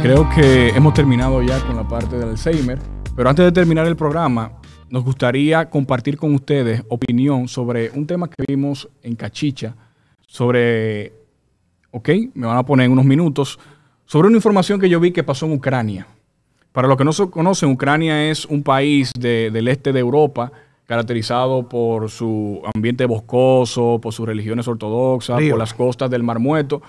Creo que hemos terminado ya con la parte del Alzheimer, pero antes de terminar el programa, nos gustaría compartir con ustedes opinión sobre un tema que vimos en Cachicha, sobre, ok, me van a poner unos minutos, sobre una información que yo vi que pasó en Ucrania. Para los que no se conocen, Ucrania es un país del este de Europa caracterizado por su ambiente boscoso, por sus religiones ortodoxas, por las costas del Mar Muerto.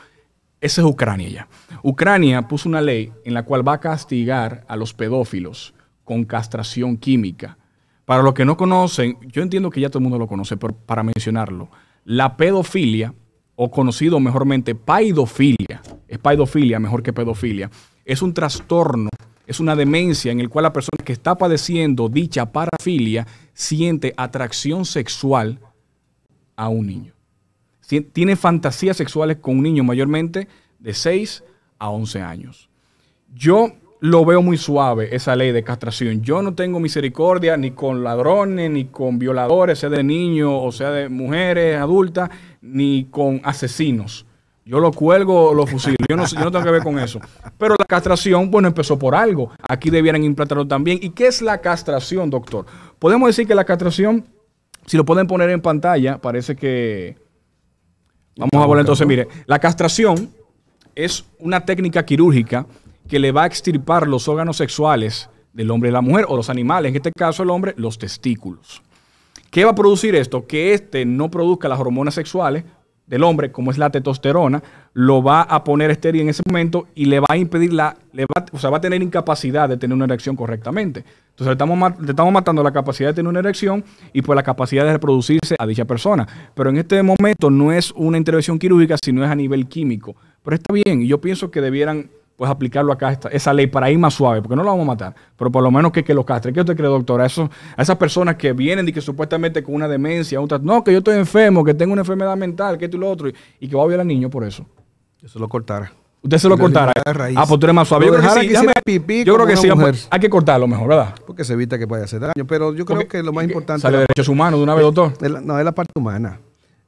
Esa es Ucrania ya. Ucrania puso una ley en la cual va a castigar a los pedófilos con castración química. Para los que no conocen, yo entiendo que ya todo el mundo lo conoce, pero para mencionarlo, la pedofilia, o conocido mejormente paidofilia, es paidofilia mejor que pedofilia, es un trastorno, es una demencia en el cual la persona que está padeciendo dicha parafilia siente atracción sexual a un niño. Tiene fantasías sexuales con un niño mayormente de 6 a 11 años. Yo lo veo muy suave esa ley de castración. Yo no tengo misericordia ni con ladrones, ni con violadores, sea de niños o sea de mujeres adultas, ni con asesinos. Yo lo cuelgo, lo fusilo. Yo no, tengo que ver con eso. Pero la castración, bueno, empezó por algo. Aquí debieran implantarlo también. ¿Y qué es la castración, doctor? Podemos decir que la castración, si lo pueden poner en pantalla, parece que... Vamos a volver. entonces, mire. La castración es una técnica quirúrgica que le va a extirpar los órganos sexuales del hombre y la mujer, o los animales, en este caso el hombre, los testículos. ¿Qué va a producir esto? Que este no produzca las hormonas sexuales del hombre, como es la testosterona, lo va a poner estéril en ese momento y le va a impedir la, le va, o sea, va a tener incapacidad de tener una erección correctamente. Entonces le estamos, le estamos matando la capacidad de tener una erección y pues la capacidad de reproducirse a dicha persona. Pero en este momento no es una intervención quirúrgica, sino es a nivel químico. Pero está bien, yo pienso que debieran pues aplicarlo acá, esa ley, para ir más suave, porque no lo vamos a matar, pero por lo menos que, que los castre. ¿Qué usted cree, doctora? A, a esas personas que vienen y que supuestamente con una demencia, no, que yo estoy enfermo, que tengo una enfermedad mental, que esto y lo otro, y, que va a violar al niño por eso. Yo se lo cortara. Usted se lo cortara. Ah, pues tú eres más suave. Yo, creo que, sí, hay que cortarlo mejor, ¿verdad? Porque se evita que vaya a hacer daño. Pero yo creo que lo más importante. Sale de derechos humanos de una vez, eh, doctor. no, es la parte humana.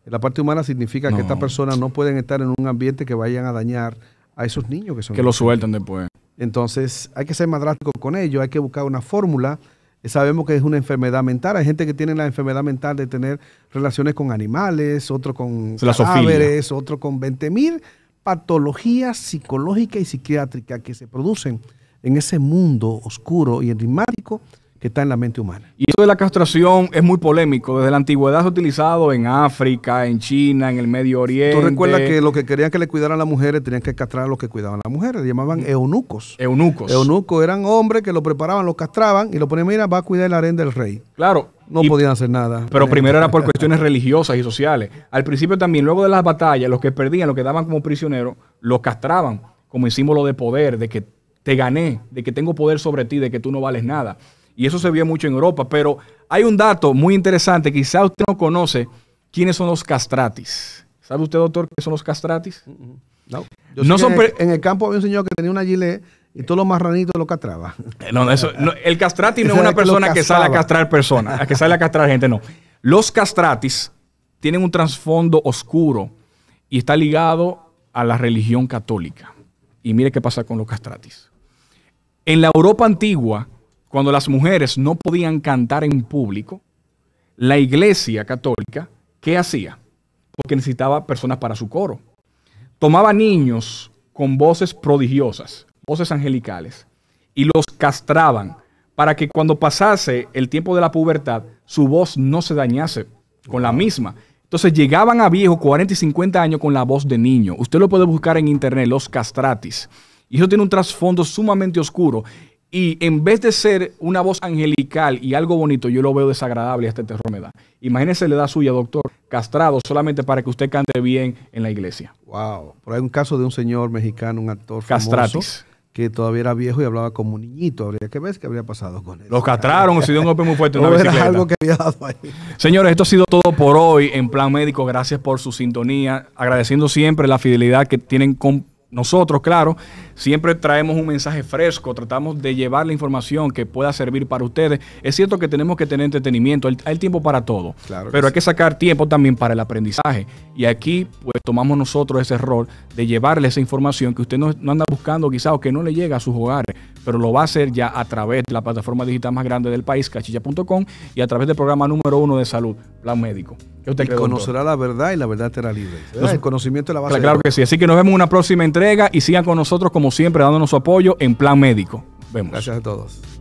La parte humana significa que estas personas no pueden estar en un ambiente que vayan a dañar a esos niños que son. Que lo sueltan después. Entonces, hay que ser más drástico con ello, hay que buscar una fórmula. Eh, sabemos que es una enfermedad mental. Hay gente que tiene la enfermedad mental de tener relaciones con animales, otro con cadáveres, otro con 20.000 patologías psicológicas y psiquiátricas que se producen en ese mundo oscuro y enigmático que está en la mente humana. Y eso de la castración es muy polémico. Desde la antigüedad se ha utilizado en África, en China, en el Medio Oriente. Tú recuerdas que los que querían que le cuidaran a las mujeres tenían que castrar a los que cuidaban a las mujeres. llamaban eunucos. Eunucos. Eunucos eran hombres que lo preparaban, lo castraban y lo ponían, mira, va a cuidar el harén del rey. Claro. No podían hacer nada. Pero primero era por cuestiones religiosas y sociales. Al principio también, luego de las batallas, los que perdían, los que daban como prisioneros, los castraban como el símbolo de poder, de que te gané, de que tengo poder sobre ti, de que tú no vales nada. Y eso se vio mucho en Europa. Pero hay un dato muy interesante, quizá usted no conoce quiénes son los castratis. ¿Sabe usted, doctor, qué son los castratis? No. en, el, campo había un señor que tenía una gilet y todos los marranitos lo castraban. Eh, no, eso, el castrati no es una persona que, sale a castrar personas, a que sale a castrar gente, no. Los castratis tienen un trasfondo oscuro y está ligado a la religión católica. Y mire qué pasa con los castratis. En la Europa antigua, cuando las mujeres no podían cantar en público, la iglesia católica, ¿qué hacía? Porque necesitaba personas para su coro. Tomaba niños con voces prodigiosas, voces angelicales, y los castraban para que cuando pasase el tiempo de la pubertad, su voz no se dañase con la misma. Entonces llegaban a viejos 40 y 50 años con la voz de niño. Usted lo puede buscar en internet, los castratis. Y eso tiene un trasfondo sumamente oscuro y en vez de ser una voz angelical y algo bonito, yo lo veo desagradable a este terror me da. Imagínese la edad suya, doctor, castrado solamente para que usted cante bien en la iglesia. Wow. Por hay un caso de un señor mexicano, un actor Castratis. que todavía era viejo y hablaba como un niñito. ¿Qué ves que habría pasado con él. Lo castraron, se dio un golpe muy fuerte. no era algo que había dado ahí. Señores, esto ha sido todo por hoy en Plan Médico. Gracias por su sintonía. Agradeciendo siempre la fidelidad que tienen con nosotros, claro, siempre traemos un mensaje fresco, tratamos de llevar la información que pueda servir para ustedes. Es cierto que tenemos que tener entretenimiento, hay tiempo para todo, pero hay que sacar tiempo también para el aprendizaje. Y aquí, pues, tomamos nosotros ese rol de llevarle esa información que usted no, anda buscando quizá o que no le llega a sus hogares, pero lo va a hacer ya a través de la plataforma digital más grande del país, cachilla.com, y a través del programa número uno de salud plan médico. usted conocerá la verdad y la verdad te hará libre. el conocimiento es la base. Claro, claro que sí. Así que nos vemos en una próxima entrega y sigan con nosotros como siempre dándonos su apoyo en plan médico. Vemos. Gracias a todos.